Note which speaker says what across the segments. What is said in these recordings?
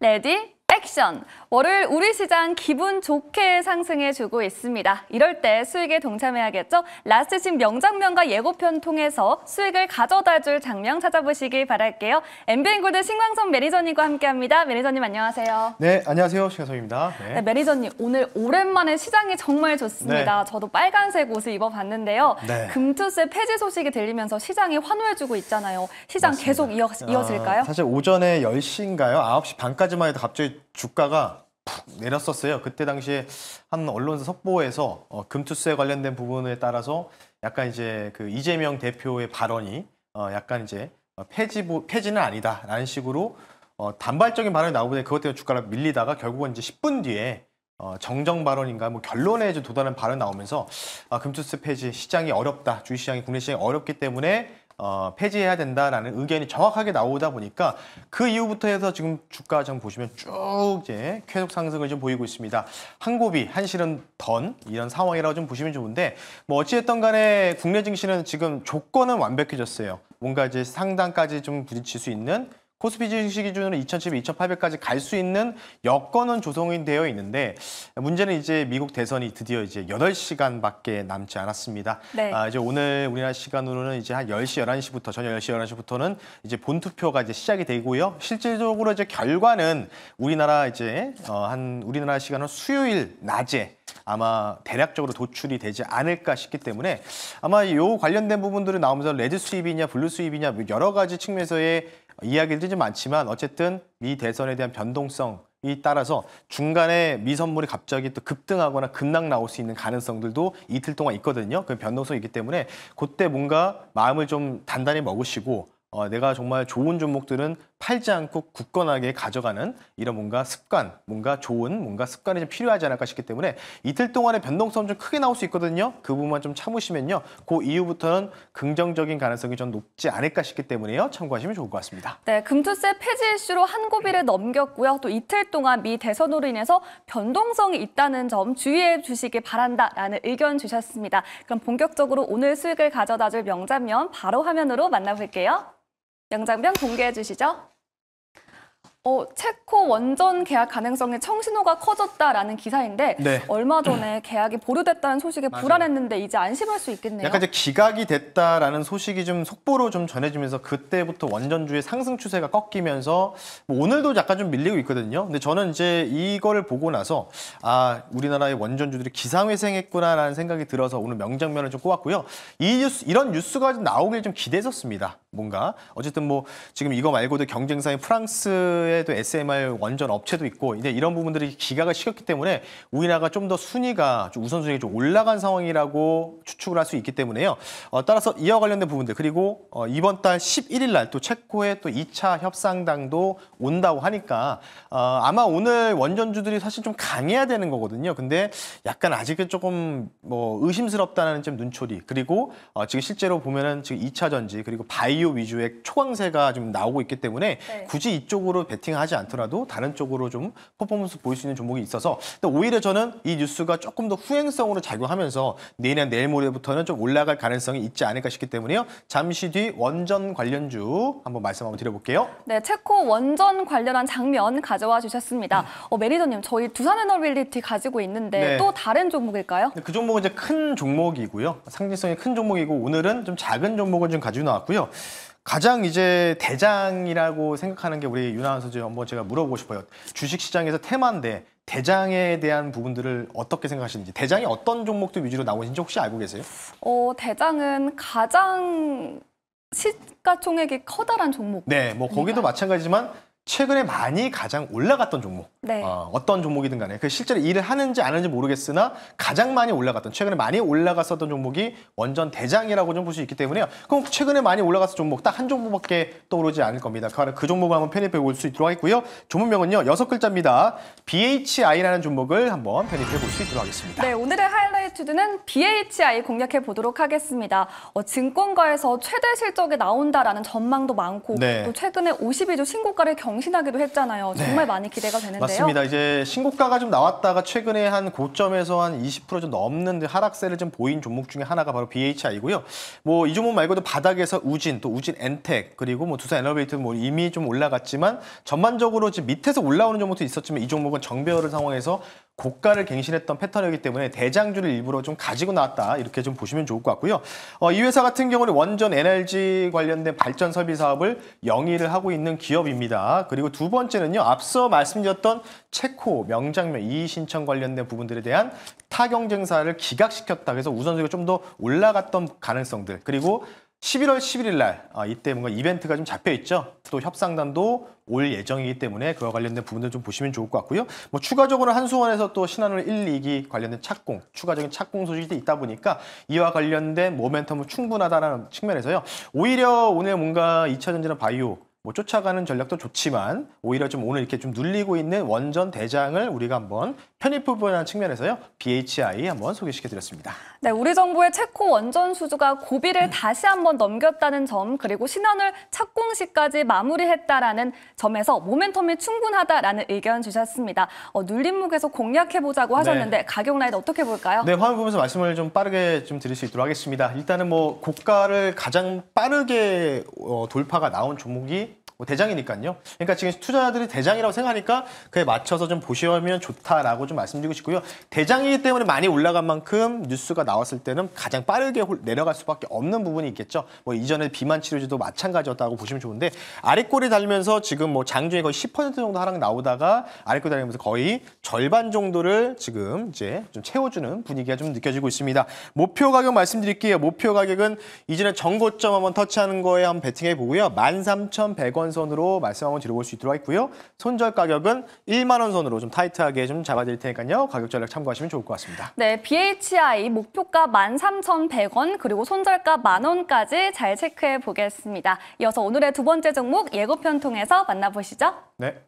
Speaker 1: 레디 액션! 월요일 우리 시장 기분 좋게 상승해주고 있습니다. 이럴 때 수익에 동참해야겠죠? 라스트 신 명장면과 예고편 통해서 수익을 가져다줄 장면 찾아보시길 바랄게요. MBN골드 신광선 매니저님과 함께합니다. 매니저님 안녕하세요.
Speaker 2: 네, 안녕하세요. 신광선입니다. 네. 네,
Speaker 1: 매니저님 오늘 오랜만에 시장이 정말 좋습니다. 네. 저도 빨간색 옷을 입어봤는데요. 네. 금투세 폐지 소식이 들리면서 시장이 환호해주고 있잖아요. 시장 맞습니다. 계속 이어, 이어질까요? 아,
Speaker 2: 사실 오전에 10시인가요? 9시 반까지만 해도 갑자기 주가가 내렸었어요. 그때 당시에 한 언론사 속보에서 어, 금투에 관련된 부분에 따라서 약간 이제 그 이재명 대표의 발언이 어, 약간 이제 어, 폐지 폐지는 아니다라는 식으로 어, 단발적인 발언이 나오는데 그것 때문에 주가가 밀리다가 결국은 이제 10분 뒤에 어, 정정 발언인가 뭐 결론에 도달한 발언 나오면서 아, 금투스 폐지 시장이 어렵다 주식 시장이 국내 시장이 어렵기 때문에 어, 폐지해야 된다라는 의견이 정확하게 나오다 보니까 그 이후부터 해서 지금 주가 좀 보시면 쭉 이제 계속 상승을 좀 보이고 있습니다. 한고비, 한실은 던 이런 상황이라고 좀 보시면 좋은데 뭐 어찌됐던 간에 국내 증시는 지금 조건은 완벽해졌어요. 뭔가 이제 상단까지 좀 부딪힐 수 있는 코스피 증시 기준으로 2,700, 2,800까지 갈 수 있는 여건은 조성이 되어 있는데 문제는 이제 미국 대선이 드디어 이제 8시간밖에 남지 않았습니다. 네. 아, 이제 오늘 우리나라 시간으로는 이제 한 10시, 11시부터 저녁 10시, 11시부터는 이제 본 투표가 이제 시작이 되고요. 실질적으로 이제 결과는 우리나라 이제 어, 한 우리나라 시간은 수요일 낮에 아마 대략적으로 도출이 되지 않을까 싶기 때문에 아마 이 관련된 부분들이 나오면서 레드 수입이냐 블루 수입이냐 뭐 여러 가지 측면에서의 이야기들이 좀 많지만 어쨌든 미 대선에 대한 변동성 이 따라서 중간에 미선물이 갑자기 또 급등하거나 급락 나올 수 있는 가능성들도 이틀 동안 있거든요. 그 변동성이 있기 때문에 그때 뭔가 마음을 좀 단단히 먹으시고 어, 내가 정말 좋은 종목들은 팔지 않고 굳건하게 가져가는 이런 뭔가 습관, 뭔가 좋은 뭔가 습관이 좀 필요하지 않을까 싶기 때문에 이틀 동안의 변동성 좀 크게 나올 수 있거든요. 그 부분만 좀 참으시면요. 그 이후부터는 긍정적인 가능성이 좀 높지 않을까 싶기 때문에요. 참고하시면 좋을 것 같습니다.
Speaker 1: 네, 금투세 폐지 이슈로 한 고비를 넘겼고요. 또 이틀 동안 미 대선으로 인해서 변동성이 있다는 점 주의해 주시기 바란다라는 의견 주셨습니다. 그럼 본격적으로 오늘 수익을 가져다줄 명장면 바로 화면으로 만나볼게요. 양장면 공개해 주시죠. 어, 체코 원전 계약 가능성에 청신호가 커졌다라는 기사인데 네. 얼마 전에 계약이 보류됐다는 소식에 맞아요. 불안했는데 이제 안심할 수 있겠네요. 약간 이제
Speaker 2: 기각이 됐다라는 소식이 좀 속보로 좀 전해지면서 그때부터 원전주의 상승 추세가 꺾이면서 뭐 오늘도 약간 좀 밀리고 있거든요. 근데 저는 이제 이거를 보고 나서 아 우리나라의 원전주들이 기상회생했구나라는 생각이 들어서 오늘 명장면을 좀 꼽았고요. 이 뉴스 이런 뉴스가 나오길 좀 기대했었습니다. 뭔가 어쨌든 뭐 지금 이거 말고도 경쟁사인 프랑스에도 SMR 원전 업체도 있고 이제 이런 부분들이 기가가 식었기 때문에 우리나라가 좀 더 순위가 좀 우선순위가 좀 올라간 상황이라고 추측을 할 수 있기 때문에요. 어, 따라서 이와 관련된 부분들 그리고 어, 이번 달 11일 날 또 체코의 또 2차 협상당도 온다고 하니까 어, 아마 오늘 원전주들이 사실 좀 강해야 되는 거거든요. 근데 약간 아직은 조금 뭐 의심스럽다는 좀 눈초리 그리고 어, 지금 실제로 보면은 지금 2차 전지 그리고 바이 레이오 위주의 초강세가 좀 나오고 있기 때문에 네. 굳이 이쪽으로 베팅하지 않더라도 다른 쪽으로 좀 퍼포먼스 보일 수 있는 종목이 있어서 오히려 저는 이 뉴스가 조금 더 후행성으로 작용하면서 내일이나 내일 모레부터는 좀 올라갈 가능성이 있지 않을까 싶기 때문에요. 잠시 뒤 원전 관련주 한번 말씀 한번 드려볼게요.
Speaker 1: 네, 체코 원전 관련한 장면 가져와 주셨습니다. 음. 어, 매니저님, 저희 두산에너빌리티 가지고 있는데 네. 또 다른 종목일까요?
Speaker 2: 그 종목은 이제 큰 종목이고요. 상징성이 큰 종목이고 오늘은 좀 작은 종목을 좀 가지고 나왔고요. 가장 이제 대장이라고 생각하는 게 우리 유나운 선수 한번 제가 물어보고 싶어요. 주식시장에서 테마인데 대장에 대한 부분들을 어떻게 생각하시는지 대장이 어떤 종목들 위주로 나오는지 혹시 알고 계세요?
Speaker 1: 어, 대장은 가장 시가총액이 커다란 종목. 네, 뭐 거기도
Speaker 2: 마찬가지지만 최근에 많이 가장 올라갔던 종목 네. 어, 어떤 종목이든 간에 그 실제로 일을 하는지 안 하는지 모르겠으나 가장 많이 올라갔던 최근에 많이 올라갔었던 종목이 원전 대장이라고 좀 볼 수 있기 때문에요 그럼 최근에 많이 올라갔던 종목 딱 한 종목밖에 떠오르지 않을 겁니다 그, 그 종목을 한번 편입해 볼 수 있도록 하겠고요 조문명은요 여섯 글자입니다 BHI라는 종목을 한번 편입해 볼 수 있도록 하겠습니다
Speaker 1: 네 오늘의 하이라이트는 BHI 공략해 보도록 하겠습니다 어, 증권가에서 최대 실적이 나온다라는 전망도 많고 네. 또 최근에 52조 신고가를 경 경신하기도 했잖아요. 네. 정말 네. 많이 기대가 되는데요. 맞습니다.
Speaker 2: 이제 신고가가 좀 나왔다가 최근에 한 고점에서 한 20%좀 넘는 하락세를 좀 보인 종목 중에 하나가 바로 BHI고요. 뭐 이 종목 말고도 바닥에서 우진, 또 우진 엔텍, 그리고 뭐 두산 엔너베이트뭐 이미 좀 올라갔지만 전반적으로 지금 밑에서 올라오는 종목도 있었지만 이 종목은 정배열을 상황에서 고가를 갱신했던 패턴이기 때문에 대장주를 일부러 좀 가지고 나왔다 이렇게 좀 보시면 좋을 것 같고요. 어, 이 회사 같은 경우는 원전 에너지 관련된 발전 설비 사업을 영위를 하고 있는 기업입니다. 그리고 두 번째는요. 앞서 말씀드렸던 체코 명장면 이의 신청 관련된 부분들에 대한 타경쟁사를 기각시켰다. 그래서 우선순위가 좀 더 올라갔던 가능성들 그리고 11월 11일 날 아, 이때 뭔가 이벤트가 좀 잡혀 있죠. 또 협상단도 올 예정이기 때문에 그와 관련된 부분들 좀 보시면 좋을 것 같고요. 뭐 추가적으로 한수원에서 또 신한울 1, 2기 관련된 착공, 추가적인 착공 소식이 있다 보니까 이와 관련된 모멘텀은 충분하다는 측면에서요. 오히려 오늘 뭔가 2차전지나 바이오 뭐 쫓아가는 전략도 좋지만 오히려 좀 오늘 이렇게 좀 눌리고 있는 원전 대장을 우리가 한번 편입 부분이라 측면에서요. BHI 한번 소개시켜 드렸습니다.
Speaker 1: 네, 우리 정부의 체코 원전 수주가 고비를 다시 한번 넘겼다는 점 그리고 신원을 착공시까지 마무리했다라는 점에서 모멘텀이 충분하다라는 의견 주셨습니다. 어, 눌림목에서 공략해 보자고 네. 하셨는데 네. 가격 라인 어떻게 볼까요? 네,
Speaker 2: 화면 보면서 말씀을 좀 빠르게 좀 드릴 수 있도록 하겠습니다. 일단은 뭐 고가를 가장 빠르게 어, 돌파가 나온 종목이 뭐 대장이니까요. 그러니까 지금 투자자들이 대장이라고 생각하니까 그에 맞춰서 좀 보시면 좋다라고 좀 말씀드리고 싶고요. 대장이기 때문에 많이 올라간 만큼 뉴스가 나왔을 때는 가장 빠르게 내려갈 수밖에 없는 부분이 있겠죠. 뭐 이전에 비만 치료제도 마찬가지였다고 보시면 좋은데 아래꼬리 달면서 지금 뭐 장중에 거의 10% 정도 하락 나오다가 아래꼬리 달면서 거의 절반 정도를 지금 이제 좀 채워주는 분위기가 좀 느껴지고 있습니다. 목표 가격 말씀드릴게요. 목표 가격은 이전에 정고점 한번 터치하는 거에 한번 베팅해 보고요. 13,100원 원 선으로 말씀 한번 드려볼 수 있도록 하겠고요. 손절 가격은 1만 원 선으로 좀 타이트하게 좀 잡아드릴 테니까요. 가격 전략 참고하시면 좋을 것 같습니다.
Speaker 1: 네, BHI 목표가 13,100원 그리고 손절가 만 원까지 잘 체크해 보겠습니다. 이어서 오늘의 두 번째 종목 예고편 통해서 만나보시죠. 네.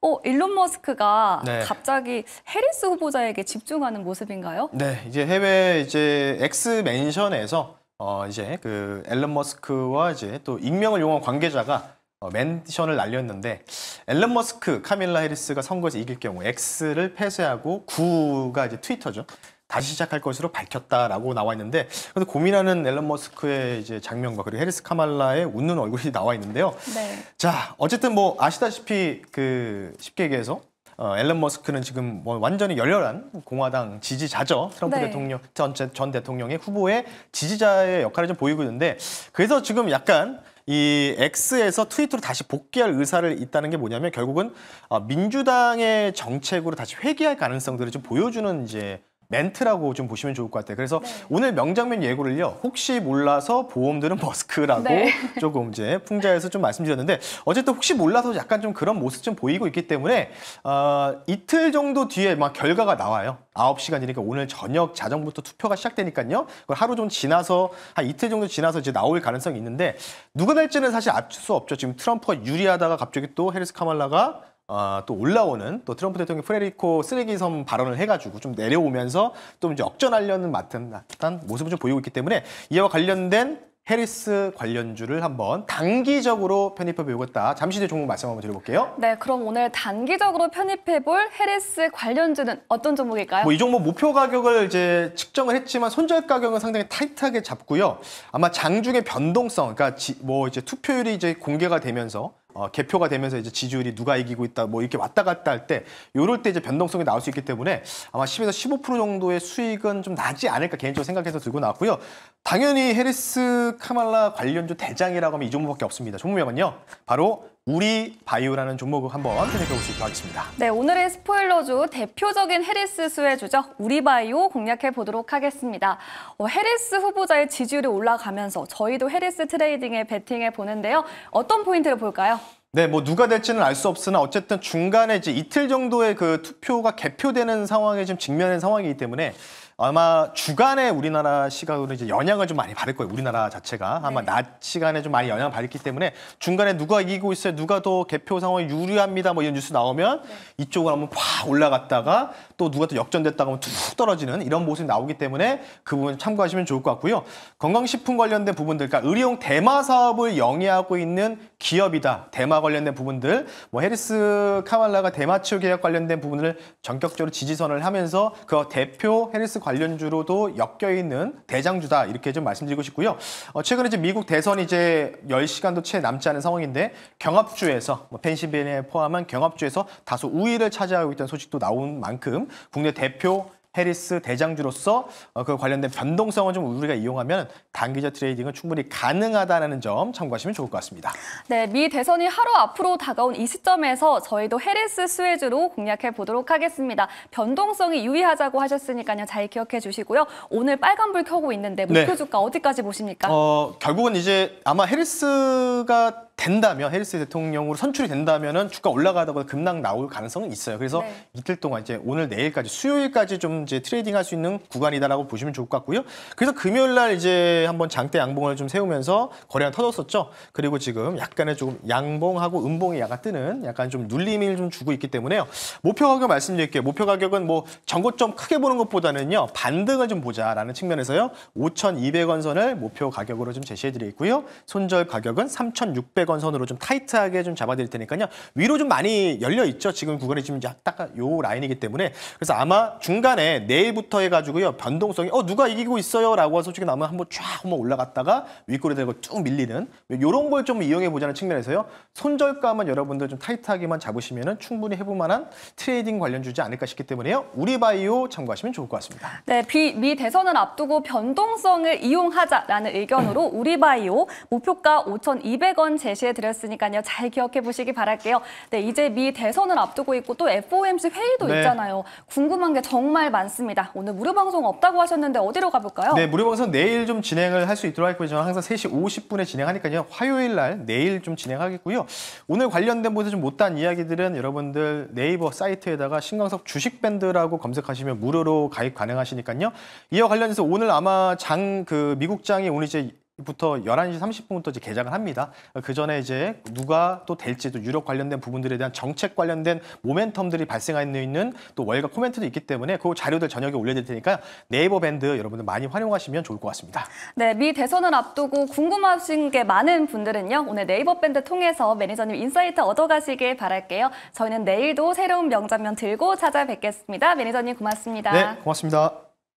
Speaker 1: 어, 일론 머스크가 네. 갑자기 해리스 후보자에게 집중하는 모습인가요?
Speaker 2: 네, 이제 해외 이제 엑스 맨션에서 어, 이제 그 앨런 머스크와 이제 또 익명을 용한 관계자가 어, 멘션을 날렸는데 앨런 머스크, 카밀라 해리스가 선거에서 이길 경우 X를 폐쇄하고 9가 이제 트위터죠. 다시 시작할 것으로 밝혔다라고 나와 있는데 근데 고민하는 앨런 머스크의 이제 장면과 그리고 해리스 카말라의 웃는 얼굴이 나와 있는데요. 네. 자, 어쨌든 뭐 아시다시피 그 쉽게 얘기해서 어, 앨런 머스크는 지금 뭐 완전히 열렬한 공화당 지지자죠. 트럼프 네. 대통령 전, 전 대통령의 후보의 지지자의 역할을 좀 보이고 있는데 그래서 지금 약간 이 X에서 트위터로 다시 복귀할 의사를 있다는 게 뭐냐면 결국은 어, 민주당의 정책으로 다시 회귀할 가능성들을 좀 보여주는 이제 멘트라고 좀 보시면 좋을 것 같아요. 그래서 네. 오늘 명장면 예고를요. 혹시 몰라서 보험들은 머스크라고 네. 조금 이제 풍자해서좀 말씀드렸는데 어쨌든 혹시 몰라서 약간 좀 그런 모습 좀 보이고 있기 때문에 어, 이틀 정도 뒤에 막 결과가 나와요. 9 시간이니까 오늘 저녁 자정부터 투표가 시작되니까요. 그 하루 좀 지나서 한 이틀 정도 지나서 이제 나올 가능성이 있는데 누가 될지는 사실 압수 없죠. 지금 트럼프가 유리하다가 갑자기 또헤리스 카말라가 어, 또 올라오는 또 트럼프 대통령 프레리코 쓰레기섬 발언을 해가지고 좀 내려오면서 또 이제 역전하려는 맡은 모습을 좀 보이고 있기 때문에 이와 관련된 해리스 관련주를 한번 단기적으로 편입해 보겠다. 잠시 뒤에 종목 말씀 한번 드려볼게요.
Speaker 1: 네, 그럼 오늘 단기적으로 편입해 볼 해리스 관련주는 어떤 종목일까요? 뭐 이
Speaker 2: 종목 목표 가격을 이제 측정을 했지만 손절 가격은 상당히 타이트하게 잡고요. 아마 장중의 변동성, 그러니까 지, 뭐 이제 투표율이 이제 공개가 되면서 어, 개표가 되면서 이제 지지율이 누가 이기고 있다 뭐 이렇게 왔다 갔다 할 때 요럴 때 이제 변동성이 나올 수 있기 때문에 아마 10에서 15% 정도의 수익은 좀 나지 않을까 개인적으로 생각해서 들고 나왔고요. 당연히 해리스 카말라 관련주 대장이라고 하면 이 종목밖에 없습니다. 종목명은요. 바로 우리 바이오라는 종목을 한번 살펴볼 수 있도록 하겠습니다.
Speaker 1: 네, 오늘의 스포일러주 대표적인 헤리스 수혜주죠. 우리 바이오 공략해 보도록 하겠습니다. 어, 헤리스 후보자의 지지율이 올라가면서 저희도 헤리스 트레이딩에 베팅해 보는데요. 어떤 포인트를 볼까요?
Speaker 2: 네, 뭐 누가 될지는 알 수 없으나 어쨌든 중간에 이제 이틀 정도의 그 투표가 개표되는 상황에 지금 직면한 상황이기 때문에 아마 주간에 우리나라 시각으로 이제 영향을 좀 많이 받을 거예요. 우리나라 자체가 아마 네. 낮 시간에 좀 많이 영향을 받았기 때문에 중간에 누가 이기고 있어요, 누가 더 개표 상황이 유리합니다, 뭐 이런 뉴스 나오면 네. 이쪽으로 한번 확 올라갔다가 또 누가 또 역전됐다가 하면 툭 떨어지는 이런 모습이 나오기 때문에 그 부분 참고하시면 좋을 것 같고요. 건강식품 관련된 부분들, 그러니까 의료용 대마 사업을 영위하고 있는 기업이다. 대마 관련된 부분들, 뭐헤리스 카말라가 대마 치료 계약 관련된 부분을 전격적으로 지지선을 하면서 그 대표 헤리스 관련주로도 엮여 있는 대장주다 이렇게 좀 말씀드리고 싶고요. 어, 최근에 지금 미국 대선 이제 10시간도 채 남지 않은 상황인데 경합주에서 뭐 펜실베니아 포함한 경합주에서 다소 우위를 차지하고 있다는 소식도 나온 만큼 국내 대표 해리스 대장주로서 그 관련된 변동성을좀 우리가 이용하면 단기자 트레이딩은 충분히 가능하다는 점 참고하시면 좋을 것 같습니다.
Speaker 1: 네, 미 대선이 하루 앞으로 다가온 이 시점에서 저희도 해리스 스웨즈로 공략해 보도록 하겠습니다. 변동성이 유의하자고 하셨으니까요. 잘 기억해 주시고요. 오늘 빨간불 켜고 있는데 네. 목표 주가 네. 어디까지 보십니까?
Speaker 2: 어, 결국은 이제 아마 해리스가 된다면 헬스 대통령으로 선출이 된다면은 주가 올라가다가 급락 나올 가능성은 있어요. 그래서 네. 이틀 동안 이제 오늘 내일까지 수요일까지 좀 이제 트레이딩 할 수 있는 구간이다라고 보시면 좋을 것 같고요. 그래서 금요일 날 이제 한번 장대 양봉을 좀 세우면서 거래가 터졌었죠. 그리고 지금 약간의 조금 양봉하고 음봉의 약간 뜨는 약간 좀 눌림을 좀 주고 있기 때문에요. 목표 가격 말씀드릴게요. 목표 가격은 뭐 전고점 크게 보는 것보다는요. 반등을 좀 보자라는 측면에서요. 5,200원 선을 목표 가격으로 좀 제시해 드리고요. 손절 가격은 3,600 3 선으로 좀 타이트하게 좀 잡아드릴 테니까요. 위로 좀 많이 열려 있죠. 지금 구간이 지금 딱요 라인이기 때문에 그래서 아마 중간에 내일부터 해가지고요 변동성이 어 누가 이기고 있어요라고 솔직히 나면 한번 쫙 한번 올라갔다가 윗골에 대고 쭉 밀리는 이런걸 좀 이용해 보자는 측면에서요 손절감은 여러분들 좀 타이트하게만 잡으시면 충분히 해볼 만한 트레이딩 관련 주지 않을까 싶기 때문에요 우리바이오 참고하시면 좋을 것 같습니다.
Speaker 1: 네, 비, 미 대선을 앞두고 변동성을 이용하자라는 의견으로 우리바이오 목표가 5,200원 제시. 제시해 드렸으니까요. 잘 기억해 보시기 바랄게요. 네, 이제 미 대선을 앞두고 있고 또 FOMC 회의도 네. 있잖아요. 궁금한 게 정말 많습니다. 오늘 무료 방송 없다고 하셨는데 어디로 가볼까요? 네,
Speaker 2: 무료 방송 내일 좀 진행을 할 수 있도록 할 거예요. 항상 3시 50분에 진행하니까요. 화요일 날 내일 좀 진행하겠고요. 오늘 관련된 분에좀 못한 이야기들은 여러분들 네이버 사이트에다가 신광석 주식밴드라고 검색하시면 무료로 가입 가능하시니까요. 이와 관련해서 오늘 아마 장 그 미국 장이 오늘 이제 부터 11시 30분부터 이제 개장을 합니다. 그 전에 이제 누가 또 될지 도 유력 관련된 부분들에 대한 정책 관련된 모멘텀들이 발생하는 있는 또 월가 코멘트도 있기 때문에 그 자료들 저녁에 올려드릴 테니까 네이버 밴드 여러분들 많이 활용하시면 좋을 것 같습니다.
Speaker 1: 네, 미 대선을 앞두고 궁금하신 게 많은 분들은요. 오늘 네이버 밴드 통해서 매니저님 인사이트 얻어가시길 바랄게요. 저희는 내일도 새로운 명장면 들고 찾아뵙겠습니다. 매니저님 고맙습니다. 네,
Speaker 2: 고맙습니다.